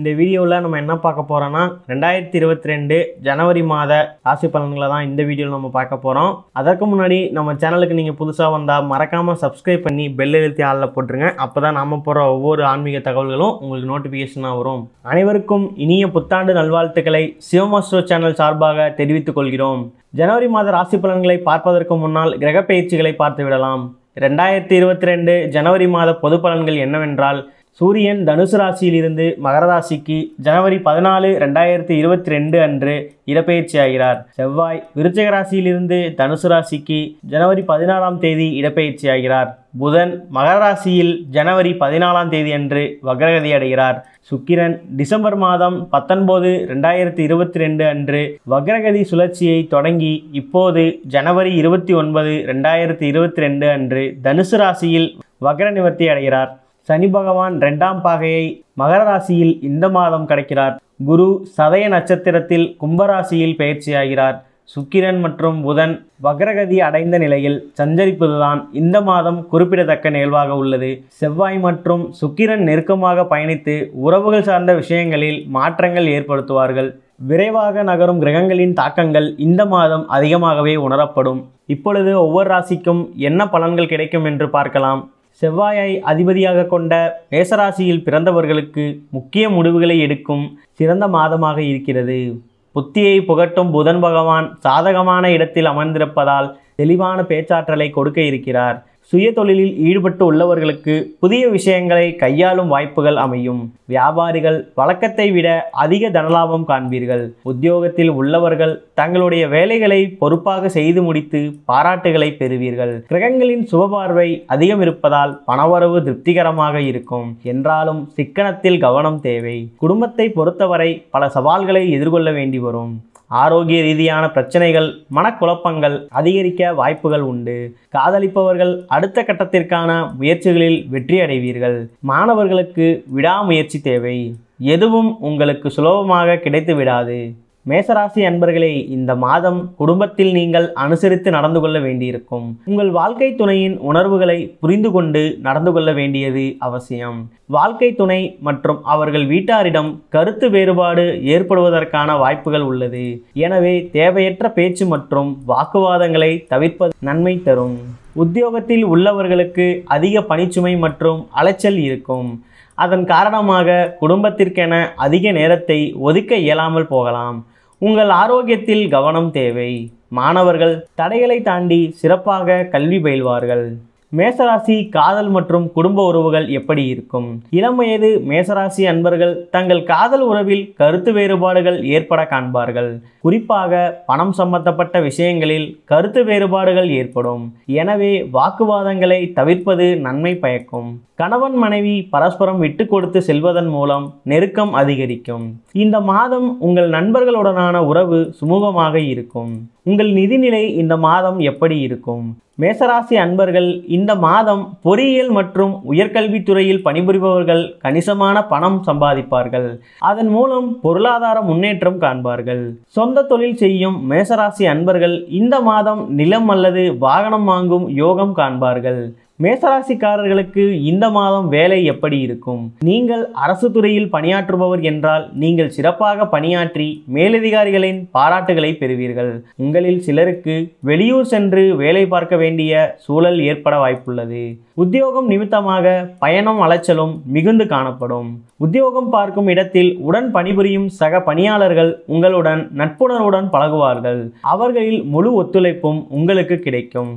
இந்த வீடியோவில் நம்ம என்ன பார்க்க போகிறோன்னா ரெண்டாயிரத்தி இருபத்தி ரெண்டு ஜனவரி மாத ராசி பலன்களை தான் இந்த வீடியோவில் நம்ம பார்க்க போகிறோம் அதற்கு முன்னாடி நம்ம சேனலுக்கு நீங்கள் புதுசாக வந்தால் மறக்காமல் சப்ஸ்கிரைப் பண்ணி பெல் எழுத்தி ஆளில் போட்டுருங்க அப்போ தான் நம்ம போகிற ஒவ்வொரு ஆன்மீக தகவல்களும் உங்களுக்கு நோட்டிஃபிகேஷனாக வரும் அனைவருக்கும் இனிய புத்தாண்டு நல்வாழ்த்துக்களை சிவமாஸ்டோ சேனல் சார்பாக தெரிவித்துக் கொள்கிறோம் ஜனவரி மாத ராசி பலன்களை பார்ப்பதற்கு முன்னால் கிரக பயிற்சிகளை பார்த்து விடலாம் ரெண்டாயிரத்தி இருபத்தி ரெண்டு ஜனவரி மாத பொது பலன்கள் என்னவென்றால் சூரியன் தனுசு ராசியிலிருந்து மகர ராசிக்கு ஜனவரி பதினாலு ரெண்டாயிரத்தி இருபத்தி ரெண்டு அன்று இடப்பெயர்ச்சி ஆகிறார் செவ்வாய் விருச்சக ராசியிலிருந்து தனுசு ராசிக்கு ஜனவரி பதினாறாம் தேதி இடப்பெயர்ச்சி ஆகிறார் புதன் மகர ராசியில் ஜனவரி பதினாலாம் தேதி அன்று வக்ரகதி அடைகிறார் சுக்கிரன் டிசம்பர் மாதம் பத்தொன்பது ரெண்டாயிரத்தி இருபத்தி ரெண்டு அன்று வக்ரகதி சுழற்சியை தொடங்கி இப்போது ஜனவரி இருபத்தி ஒன்பது ரெண்டாயிரத்தி இருபத்தி ரெண்டு அன்று தனுசு ராசியில் வக்ர நிவர்த்தி அடைகிறார் சனி பகவான் ரெண்டாம் பாகையை மகர ராசியில் இந்த மாதம் கிடைக்கிறார் குரு சதய நட்சத்திரத்தில் கும்பராசியில் பயிற்சியாகிறார் சுக்கிரன் மற்றும் புதன் வக்ரகதி அடைந்த நிலையில் சஞ்சரிப்பதுதான் இந்த மாதம் குறிப்பிடத்தக்க நிகழ்வாக உள்ளது செவ்வாய் மற்றும் சுக்கிரன் நெருக்கமாக பயணித்து உறவுகள் சார்ந்த விஷயங்களில் மாற்றங்கள் ஏற்படுத்துவார்கள் விரைவாக நகரும் கிரகங்களின் தாக்கங்கள் இந்த மாதம் அதிகமாகவே உணரப்படும் இப்பொழுது ஒவ்வொரு ராசிக்கும் என்ன பலன்கள் கிடைக்கும் என்று பார்க்கலாம் செவ்வாயை அதிபதியாக கொண்ட மேசராசியில் பிறந்தவர்களுக்கு முக்கிய முடிவுகளை எடுக்கும் சிறந்த மாதமாக இருக்கிறது புத்தியை புகட்டும் புதன் பகவான் சாதகமான இடத்தில் அமர்ந்திருப்பதால் தெளிவான பேச்சாற்றலை கொடுக்க இருக்கிறார் சுய தொழிலில் ஈடுபட்டு உள்ளவர்களுக்கு புதிய விஷயங்களை கையாளும் வாய்ப்புகள் அமையும் வியாபாரிகள் வழக்கத்தை விட அதிக தனலாபம் காண்பீர்கள் உத்தியோகத்தில் உள்ளவர்கள் தங்களுடைய வேலைகளை பொறுப்பாக செய்து முடித்து பாராட்டுகளை பெறுவீர்கள் கிரகங்களின் சுபபார்வை அதிகம் இருப்பதால் பணவரவு திருப்திகரமாக இருக்கும் என்றாலும் சிக்கனத்தில் கவனம் தேவை குடும்பத்தை பொறுத்தவரை பல சவால்களை எதிர்கொள்ள வேண்டி வரும் ஆரோக்கிய ரீதியான பிரச்சனைகள் மனக்குழப்பங்கள் அதிகரிக்க வாய்ப்புகள் உண்டு காதலிப்பவர்கள் அடுத்த கட்டத்திற்கான முயற்சிகளில் வெற்றி அடைவீர்கள் மாணவர்களுக்கு விடாமுயற்சி தேவை எதுவும் உங்களுக்கு சுலபமாக கிடைத்து விடாது மேசராசி அன்பர்களே இந்த மாதம் குடும்பத்தில் நீங்கள் அனுசரித்து நடந்து கொள்ள வேண்டியிருக்கும் உங்கள் வாழ்க்கை துணையின் உணர்வுகளை புரிந்து கொண்டு நடந்து கொள்ள வேண்டியது அவசியம் வாழ்க்கை துணை மற்றும் அவர்கள் வீட்டாரிடம் கருத்து வேறுபாடு ஏற்படுவதற்கான வாய்ப்புகள் உள்ளது எனவே தேவையற்ற பேச்சு மற்றும் வாக்குவாதங்களை தவிர்ப்பது நன்மை தரும் உத்தியோகத்தில் உள்ளவர்களுக்கு அதிக பணிச்சுமை மற்றும் அலைச்சல் இருக்கும் அதன் காரணமாக குடும்பத்திற்கென அதிக நேரத்தை ஒதுக்க இயலாமல் போகலாம் உங்கள் ஆரோக்கியத்தில் கவனம் தேவை மாணவர்கள் தடைகளை தாண்டி சிறப்பாக கல்வி பயில்வார்கள் மேசராசி காதல் மற்றும் குடும்ப உறவுகள் எப்படி இருக்கும் இளம் வயது மேசராசி அன்பர்கள் தங்கள் காதல் உறவில் கருத்து வேறுபாடுகள் ஏற்பட காண்பார்கள் குறிப்பாக பணம் சம்பந்தப்பட்ட விஷயங்களில் கருத்து வேறுபாடுகள் ஏற்படும் எனவே வாக்குவாதங்களை தவிர்ப்பது நன்மை பயக்கும் கணவன் மனைவி பரஸ்பரம் விட்டு கொடுத்து செல்வதன் மூலம் நெருக்கம் அதிகரிக்கும் இந்த மாதம் உங்கள் நண்பர்களுடனான உறவு சுமூகமாக இருக்கும் உங்கள் நிதிநிலை இந்த மாதம் எப்படி இருக்கும் மேசராசி அன்பர்கள் இந்த மாதம் பொறியியல் மற்றும் உயர்கல்வித்துறையில் பணிபுரிபவர்கள் கணிசமான பணம் சம்பாதிப்பார்கள் அதன் மூலம் பொருளாதார முன்னேற்றம் காண்பார்கள் சொந்த தொழில் செய்யும் மேசராசி அன்பர்கள் இந்த மாதம் நிலம் அல்லது வாகனம் வாங்கும் யோகம் காண்பார்கள் மேசராசிக்காரர்களுக்கு இந்த மாதம் வேலை எப்படி இருக்கும் நீங்கள் அரசு துறையில் பணியாற்றுபவர் என்றால் நீங்கள் சிறப்பாக பணியாற்றி மேலதிகாரிகளின் பாராட்டுகளை பெறுவீர்கள் உங்களில் சிலருக்கு வெளியூர் சென்று வேலை பார்க்க வேண்டிய சூழல் ஏற்பட வாய்ப்புள்ளது உத்தியோகம் நிமித்தமாக பயணம் அலைச்சலும் மிகுந்து காணப்படும் உத்தியோகம் பார்க்கும் இடத்தில் உடன் பணிபுரியும் சக பணியாளர்கள் உங்களுடன் நட்புணர்வுடன் பழகுவார்கள் அவர்களில் முழு ஒத்துழைப்பும் உங்களுக்கு கிடைக்கும்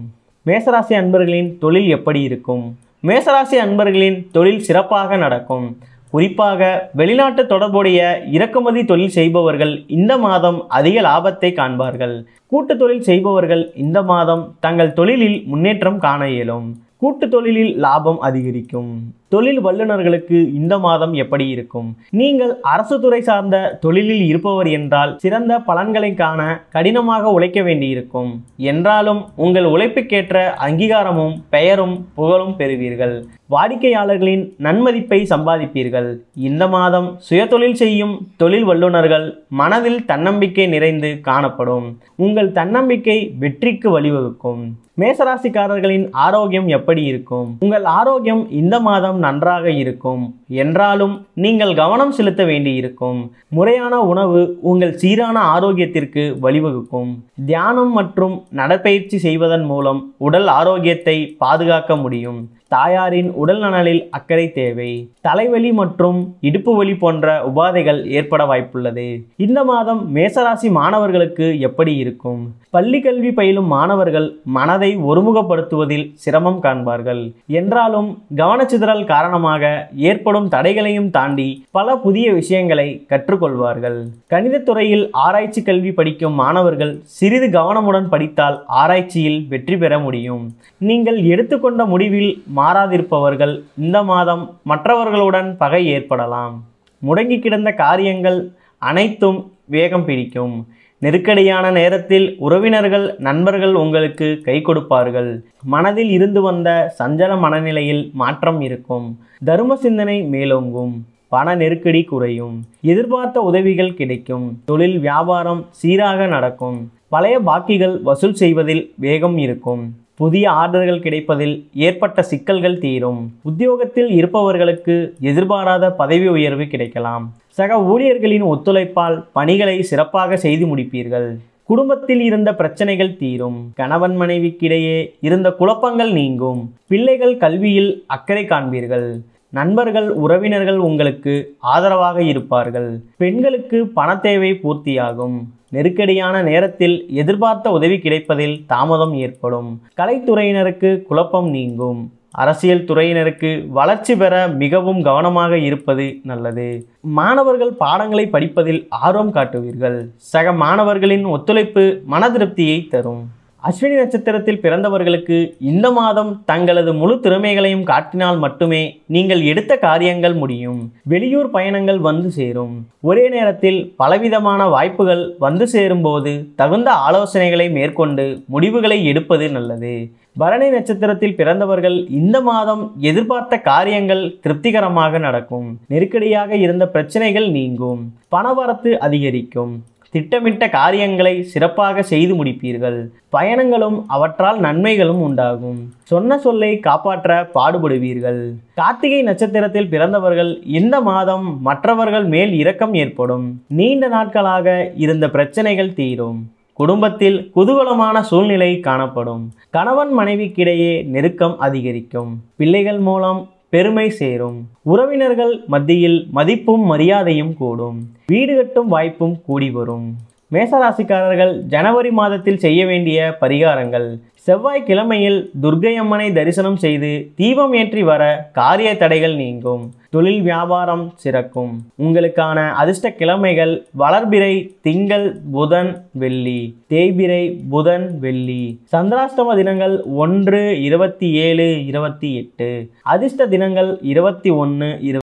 மேசராசி அன்பர்களின் தொழில் எப்படி இருக்கும் மேசராசி அன்பர்களின் தொழில் சிறப்பாக நடக்கும் குறிப்பாக வெளிநாட்டு தொடர்புடைய இறக்குமதி தொழில் செய்பவர்கள் இந்த மாதம் அதிக லாபத்தை காண்பார்கள் கூட்டு தொழில் செய்பவர்கள் இந்த மாதம் தங்கள் தொழிலில் முன்னேற்றம் காண இயலும் கூட்டு தொழிலில் லாபம் அதிகரிக்கும் தொழில் வல்லுநர்களுக்கு இந்த மாதம் எப்படி இருக்கும் நீங்கள் அரசு துறை சார்ந்த தொழிலில் இருப்பவர் என்றால் சிறந்த பலன்களை காண கடினமாக உழைக்க வேண்டியிருக்கும் என்றாலும் உங்கள் உழைப்புக்கேற்ற அங்கீகாரமும் பெயரும் புகழும் பெறுவீர்கள் வாடிக்கையாளர்களின் நன்மதிப்பை சம்பாதிப்பீர்கள் இந்த மாதம் சுயதொழில் செய்யும் தொழில் வல்லுநர்கள் மனதில் தன்னம்பிக்கை நிறைந்து காணப்படும் உங்கள் தன்னம்பிக்கை வெற்றிக்கு வழிவகுக்கும் மேசராசிக்காரர்களின் ஆரோக்கியம் எப்படி இருக்கும் உங்கள் ஆரோக்கியம் இந்த மாதம் நன்றாக இருக்கும் என்றாலும் நீங்கள் கவனம் செலுத்த வேண்டியிருக்கும் முறையான உணவு உங்கள் சீரான ஆரோக்கியத்திற்கு வழிவகுக்கும் தியானம் மற்றும் நடப்பயிற்சி செய்வதன் மூலம் உடல் ஆரோக்கியத்தை பாதுகாக்க முடியும் தாயாரின் உடல் நலனில் அக்கறை தேவை தலைவலி மற்றும் இடுப்பு வலி போன்ற உபாதைகள் ஏற்பட வாய்ப்புள்ளது இந்த மாதம் மேசராசி மாணவர்களுக்கு எப்படி இருக்கும் பள்ளி கல்வி பயிலும் மாணவர்கள் மனதை ஒருமுகப்படுத்துவதில் சிரமம் காண்பார்கள் என்றாலும் கவனச்சிதறல் காரணமாக ஏற்படும் தடைகளையும் தாண்டி பல புதிய விஷயங்களை கற்றுக்கொள்வார்கள் கணிதத்துறையில் ஆராய்ச்சி கல்வி படிக்கும் மாணவர்கள் சிறிது கவனமுடன் படித்தால் ஆராய்ச்சியில் வெற்றி பெற முடியும் நீங்கள் எடுத்துக்கொண்ட முடிவில் மாறாதிருப்பவர்கள் இந்த மாதம் மற்றவர்களுடன் பகை ஏற்படலாம் முடங்கி கிடந்த காரியங்கள் அனைத்தும் வேகம் பிடிக்கும் நெருக்கடியான நேரத்தில் உறவினர்கள் நண்பர்கள் உங்களுக்கு கை கொடுப்பார்கள் மனதில் இருந்து வந்த சஞ்சல மனநிலையில் மாற்றம் இருக்கும் தர்ம சிந்தனை மேலோங்கும் பண நெருக்கடி குறையும் எதிர்பார்த்த உதவிகள் கிடைக்கும் தொழில் வியாபாரம் சீராக நடக்கும் பழைய பாக்கிகள் வசூல் செய்வதில் வேகம் இருக்கும் புதிய ஆர்டர்கள் கிடைப்பதில் ஏற்பட்ட சிக்கல்கள் தீரும் உத்தியோகத்தில் இருப்பவர்களுக்கு எதிர்பாராத பதவி உயர்வு கிடைக்கலாம் சக ஊழியர்களின் ஒத்துழைப்பால் பணிகளை சிறப்பாக செய்து முடிப்பீர்கள் குடும்பத்தில் இருந்த பிரச்சனைகள் தீரும் கணவன் மனைவிக்கிடையே இருந்த குழப்பங்கள் நீங்கும் பிள்ளைகள் கல்வியில் அக்கறை காண்பீர்கள் நண்பர்கள் உறவினர்கள் உங்களுக்கு ஆதரவாக இருப்பார்கள் பெண்களுக்கு பண தேவை பூர்த்தியாகும் நெருக்கடியான நேரத்தில் எதிர்பார்த்த உதவி கிடைப்பதில் தாமதம் ஏற்படும் கலைத்துறையினருக்கு குழப்பம் நீங்கும் அரசியல் துறையினருக்கு வளர்ச்சி பெற மிகவும் கவனமாக இருப்பது நல்லது மாணவர்கள் பாடங்களை படிப்பதில் ஆர்வம் காட்டுவீர்கள் சக மாணவர்களின் ஒத்துழைப்பு மன திருப்தியை தரும் அஸ்வினி நட்சத்திரத்தில் பிறந்தவர்களுக்கு இந்த மாதம் தங்களது முழு திறமைகளையும் காட்டினால் மட்டுமே நீங்கள் எடுத்த காரியங்கள் முடியும் வெளியூர் பயணங்கள் வந்து சேரும் ஒரே நேரத்தில் பலவிதமான வாய்ப்புகள் வந்து சேரும்போது தகுந்த ஆலோசனைகளை மேற்கொண்டு முடிவுகளை எடுப்பது நல்லது பரணி நட்சத்திரத்தில் பிறந்தவர்கள் இந்த மாதம் எதிர்பார்த்த காரியங்கள் திருப்திகரமாக நடக்கும் நெருக்கடியாக இருந்த பிரச்சனைகள் நீங்கும் பணவரத்து அதிகரிக்கும் திட்டமிட்ட காரியங்களை சிறப்பாக செய்து முடிப்பீர்கள் பயணங்களும் அவற்றால் நன்மைகளும் உண்டாகும் சொன்ன சொல்லை காப்பாற்ற பாடுபடுவீர்கள் கார்த்திகை நட்சத்திரத்தில் பிறந்தவர்கள் இந்த மாதம் மற்றவர்கள் மேல் இரக்கம் ஏற்படும் நீண்ட நாட்களாக இருந்த பிரச்சனைகள் தீரும் குடும்பத்தில் குதூகலமான சூழ்நிலை காணப்படும் கணவன் மனைவிக்கிடையே நெருக்கம் அதிகரிக்கும் பிள்ளைகள் மூலம் பெருமை சேரும் உறவினர்கள் மத்தியில் மதிப்பும் மரியாதையும் கூடும் வீடு கட்டும் வாய்ப்பும் கூடி வரும் மேசராசிக்காரர்கள் ஜனவரி மாதத்தில் செய்ய வேண்டிய பரிகாரங்கள் செவ்வாய் துர்கை அம்மனை தரிசனம் செய்து தீபம் ஏற்றி வர காரிய தடைகள் நீங்கும் தொழில் வியாபாரம் சிறக்கும் உங்களுக்கான அதிர்ஷ்ட கிழமைகள் வளர்பிறை திங்கள் புதன் வெள்ளி தேய்பிறை புதன் வெள்ளி சந்திராஷ்டம தினங்கள் ஒன்று இருபத்தி ஏழு இருபத்தி எட்டு அதிர்ஷ்ட தினங்கள் இருபத்தி ஒன்று இரு